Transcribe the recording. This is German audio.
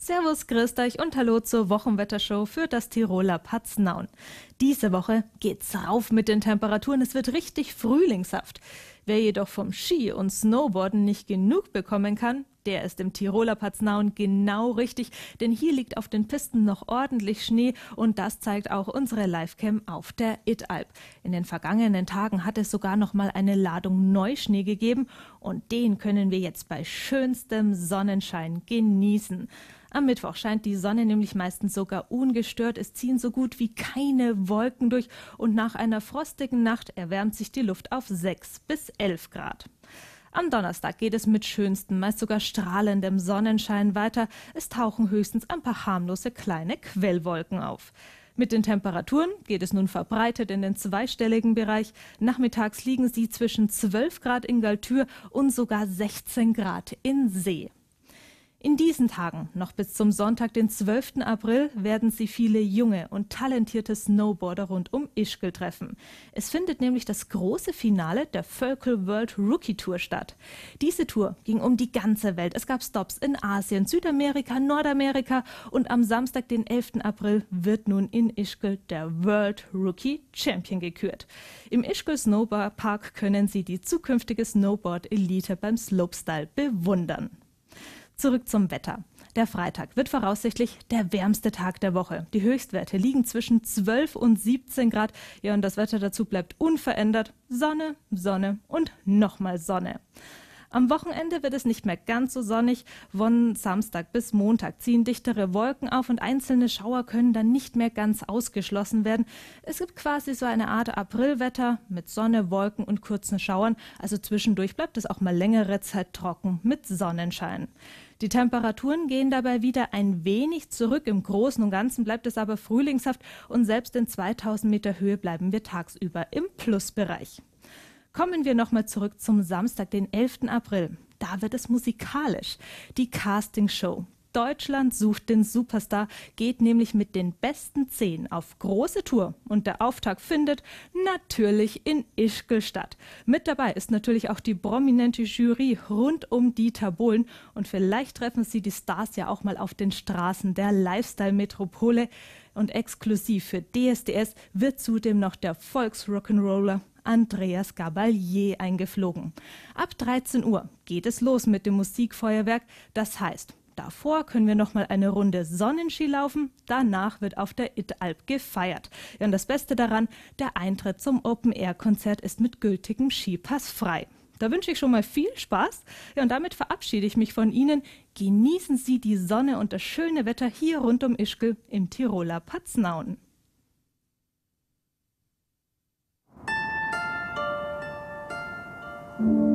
Servus, grüßt euch und hallo zur Wochenwettershow für das Tiroler Patznaun. Diese Woche geht's rauf mit den Temperaturen, es wird richtig frühlingshaft. Wer jedoch vom Ski und Snowboarden nicht genug bekommen kann, der ist im Tiroler Paznaun genau richtig, denn hier liegt auf den Pisten noch ordentlich Schnee und das zeigt auch unsere Livecam auf der Italp. In den vergangenen Tagen hat es sogar noch mal eine Ladung Neuschnee gegeben und den können wir jetzt bei schönstem Sonnenschein genießen. Am Mittwoch scheint die Sonne nämlich meistens sogar ungestört. Es ziehen so gut wie keine Wolken durch und nach einer frostigen Nacht erwärmt sich die Luft auf 6 bis 11 Grad. Am Donnerstag geht es mit schönstem, meist sogar strahlendem Sonnenschein weiter. Es tauchen höchstens ein paar harmlose kleine Quellwolken auf. Mit den Temperaturen geht es nun verbreitet in den zweistelligen Bereich. Nachmittags liegen sie zwischen 12 Grad in Galtür und sogar 16 Grad in See. In diesen Tagen, noch bis zum Sonntag, den 12. April, werden Sie viele junge und talentierte Snowboarder rund um Ischgl treffen. Es findet nämlich das große Finale der Völkel World Rookie Tour statt. Diese Tour ging um die ganze Welt. Es gab Stops in Asien, Südamerika, Nordamerika und am Samstag, den 11. April, wird nun in Ischgl der World Rookie Champion gekürt. Im Ischgl Snowboard Park können Sie die zukünftige Snowboard Elite beim Slopestyle bewundern. Zurück zum Wetter. Der Freitag wird voraussichtlich der wärmste Tag der Woche. Die Höchstwerte liegen zwischen 12 und 17 Grad. Ja, und das Wetter dazu bleibt unverändert. Sonne, Sonne und nochmal Sonne. Am Wochenende wird es nicht mehr ganz so sonnig. Von Samstag bis Montag ziehen dichtere Wolken auf und einzelne Schauer können dann nicht mehr ganz ausgeschlossen werden. Es gibt quasi so eine Art Aprilwetter mit Sonne, Wolken und kurzen Schauern. Also zwischendurch bleibt es auch mal längere Zeit trocken mit Sonnenschein. Die Temperaturen gehen dabei wieder ein wenig zurück. Im Großen und Ganzen bleibt es aber frühlingshaft und selbst in 2000 Meter Höhe bleiben wir tagsüber im Plusbereich. Kommen wir nochmal zurück zum Samstag, den 11. April. Da wird es musikalisch. Die Casting Show. Deutschland sucht den Superstar geht nämlich mit den besten zehn auf große Tour und der Auftakt findet natürlich in Ischgl statt. Mit dabei ist natürlich auch die prominente Jury rund um Dieter Bohlen und vielleicht treffen sie die Stars ja auch mal auf den Straßen der Lifestyle-Metropole und exklusiv für DSDS wird zudem noch der Volksrock'n'Roller Andreas Gabalier eingeflogen. Ab 13 Uhr geht es los mit dem Musikfeuerwerk, das heißt Davor können wir noch mal eine Runde Sonnenski laufen. Danach wird auf der Italp gefeiert. Ja, und das Beste daran, der Eintritt zum Open-Air-Konzert ist mit gültigem Skipass frei. Da wünsche ich schon mal viel Spaß. Ja, und damit verabschiede ich mich von Ihnen. Genießen Sie die Sonne und das schöne Wetter hier rund um Ischgl im Tiroler Patznaun. thank you